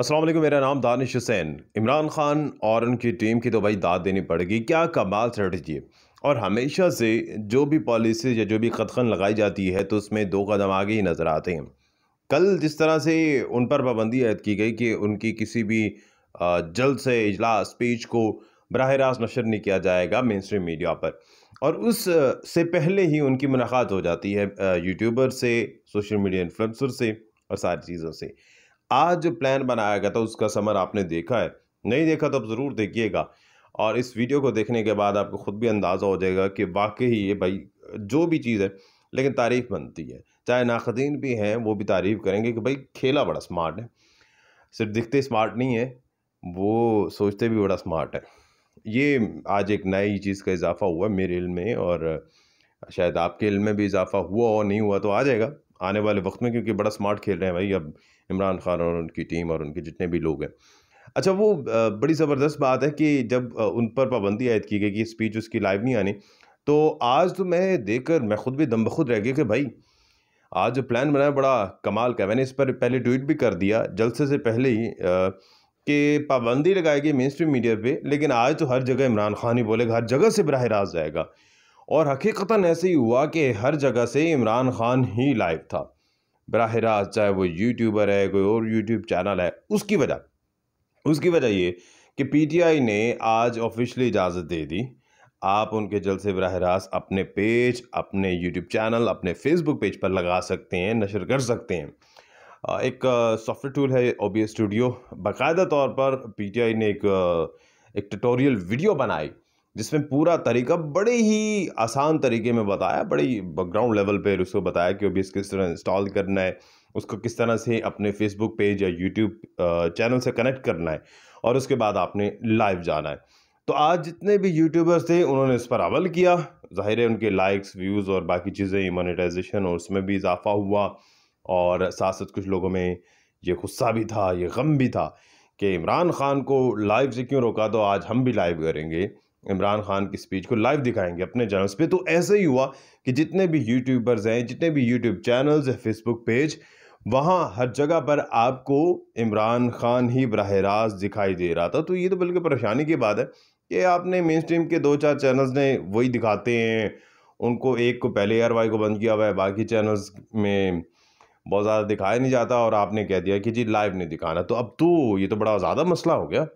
असलम मेरा नाम दानिश हुसैन इमरान ख़ान और उनकी टीम की तो भाई दाद देनी पड़ेगी क्या कमाल स्ट्रेटजी है और हमेशा से जो भी पॉलिसी या जो भी खतखन लगाई जाती है तो उसमें दो कदम आगे ही नज़र आते हैं कल जिस तरह से उन पर पाबंदी आयद की गई कि उनकी किसी भी जल्द से इजलास स्पीच को बरह रास्त नशर नहीं किया जाएगा मेन स्ट्रीम मीडिया पर और उस से पहले ही उनकी मुलाकात हो जाती है यूट्यूबर से सोशल मीडिया इन्फ्लुंसर से और सारी चीज़ों से आज जो प्लान बनाया गया था उसका समर आपने देखा है नहीं देखा तो ज़रूर देखिएगा और इस वीडियो को देखने के बाद आपको ख़ुद भी अंदाज़ा हो जाएगा कि वाकई ये भाई जो भी चीज़ है लेकिन तारीफ़ बनती है चाहे नाकदीन भी हैं वो भी तारीफ़ करेंगे कि भाई खेला बड़ा स्मार्ट है सिर्फ दिखते स्मार्ट नहीं है वो सोचते भी बड़ा स्मार्ट है ये आज एक नई चीज़ का इजाफ़ा हुआ मेरे इल में और शायद आपके इल में भी इजाफ़ा हुआ और नहीं हुआ तो आ जाएगा आने वाले वक्त में क्योंकि बड़ा स्मार्ट खेल रहे हैं भाई अब इमरान खान और उनकी टीम और उनके जितने भी लोग हैं अच्छा वो बड़ी ज़बरदस्त बात है कि जब उन पर पाबंदी आयद की गई कि स्पीच उसकी लाइव नहीं आनी तो आज तो मैं देखकर मैं खुद भी दम बखुद रह गया कि भाई आज जो प्लान बनाया बड़ा कमाल का मैंने इस पर पहले ट्वीट भी कर दिया जलसे से पहले ही कि पाबंदी लगाई गई मेन स्ट्रीम मीडिया पर लेकिन आज तो हर जगह इमरान खान ही बोलेगा हर जगह से बरह रास्त जाएगा और हकीकता ऐसे ही हुआ कि हर जगह से इमरान खान ही लाइव था बरह रास्त चाहे वो यूट्यूबर है कोई और यूट्यूब चैनल है उसकी वजह उसकी वजह ये कि पीटीआई ने आज ऑफिशली इजाज़त दे दी आप उनके जलसे बरह रास्त अपने पेज अपने यूट्यूब चैनल अपने फेसबुक पेज पर लगा सकते हैं नशर कर सकते हैं एक सॉफ्टवेयर टूल है ओ स्टूडियो बाकायदा तौर पर पीटीआई ने एक एक ट्यूटोरियल वीडियो बनाई जिसमें पूरा तरीका बड़े ही आसान तरीके में बताया बड़े ही ग्राउंड लेवल पे उसको बताया कि ओबीएस किस तरह इंस्टॉल करना है उसको किस तरह से अपने फेसबुक पेज या यूट्यूब चैनल से कनेक्ट करना है और उसके बाद आपने लाइव जाना है तो आज जितने भी यूट्यूबर्स थे उन्होंने इस पर अमल किया ज़ाहिर है उनके लाइक्स व्यूज़ और बाकी चीज़ें मोनेटाइजेशन और उसमें भी इजाफा हुआ और साथ साथ कुछ लोगों में ये गुस्सा भी था ये गम भी था कि इमरान खान को लाइव से क्यों रोका तो आज हम भी लाइव करेंगे इमरान खान की स्पीच को लाइव दिखाएंगे अपने चैनल्स पे तो ऐसे ही हुआ कि जितने भी यूट्यूबर्स हैं जितने भी यूट्यूब चैनल्स हैं फेसबुक पेज वहाँ हर जगह पर आपको इमरान खान ही बरह रास्त दिखाई दे रहा था तो ये तो बल्कि परेशानी की बात है कि आपने मेन स्ट्रीम के दो चार चैनल्स ने वही दिखाते हैं उनको एक को पहले आर वाई को बंद किया हुआ है बाकी चैनल्स में बहुत ज़्यादा दिखाया नहीं जाता और आपने कह दिया कि जी लाइव नहीं दिखाना तो अब तो ये तो बड़ा ज़्यादा मसला हो गया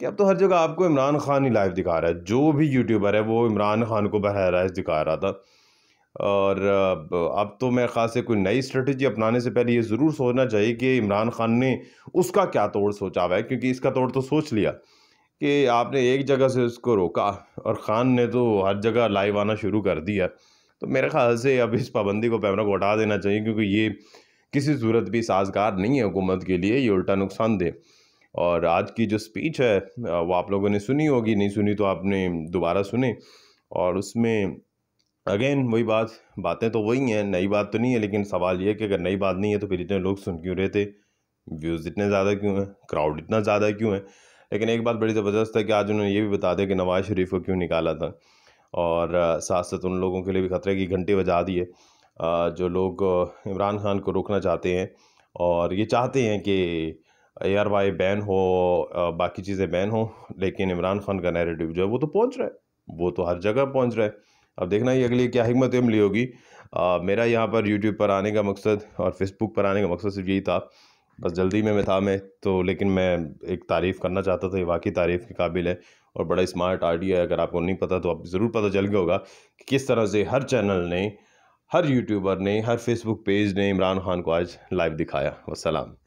कि अब तो हर जगह आपको इमरान खान ही लाइव दिखा रहा है जो भी यूट्यूबर है वो इमरान खान को बरहराइज दिखा रहा था और अब तो मैं ख़ास से कोई नई स्ट्रेटजी अपनाने से पहले ये ज़रूर सोचना चाहिए कि इमरान खान ने उसका क्या तोड़ सोचा हुआ है क्योंकि इसका तोड़ तो सोच लिया कि आपने एक जगह से उसको रोका और ख़ान ने तो हर जगह लाइव आना शुरू कर दिया तो मेरे ख्याल से अब इस पाबंदी को पैमरा को हटा देना चाहिए क्योंकि ये किसी सूरत भी साजगार नहीं है हुकूमत के लिए ये उल्टा नुकसान दे और आज की जो स्पीच है वो आप लोगों ने सुनी होगी नहीं सुनी तो आपने दोबारा सुने और उसमें अगेन वही बात बातें तो वही हैं नई बात तो नहीं है लेकिन सवाल ये है कि अगर नई बात नहीं है तो फिर इतने लोग सुन क्यों रहे थे व्यूज़ इतने ज़्यादा क्यों हैं क्राउड इतना ज़्यादा क्यों है लेकिन एक बात बड़ी ज़बरदस्त है कि आज उन्होंने ये भी बता दिया कि नवाज़ शरीफ को क्यों निकाला था और साथ साथ उन लोगों के लिए भी ख़तरे की घंटी बजा दी है जो लोग इमरान खान को रोकना चाहते हैं और ये चाहते हैं कि एयर वाई बैन हो बाकी चीज़ें बैन हो लेकिन इमरान खान का नैरेटिव जो है वो तो पहुंच रहा है वो तो हर जगह पहुंच रहा है अब देखना ये अगली क्या हमत अमली होगी मेरा यहाँ पर यूट्यूब पर आने का मकसद और फेसबुक पर आने का मकसद सिर्फ यही था बस जल्दी में मैं था मैं तो लेकिन मैं एक तारीफ़ करना चाहता था ये वाकई तारीफ़ के काबिल है और बड़ा स्मार्ट आइडिया है अगर आपको नहीं पता तो आप ज़रूर पता चल गया होगा कि किस तरह से हर चैनल ने हर यूट्यूबर ने हर फेसबुक पेज ने इमरान खान को आज लाइव दिखाया वसलाम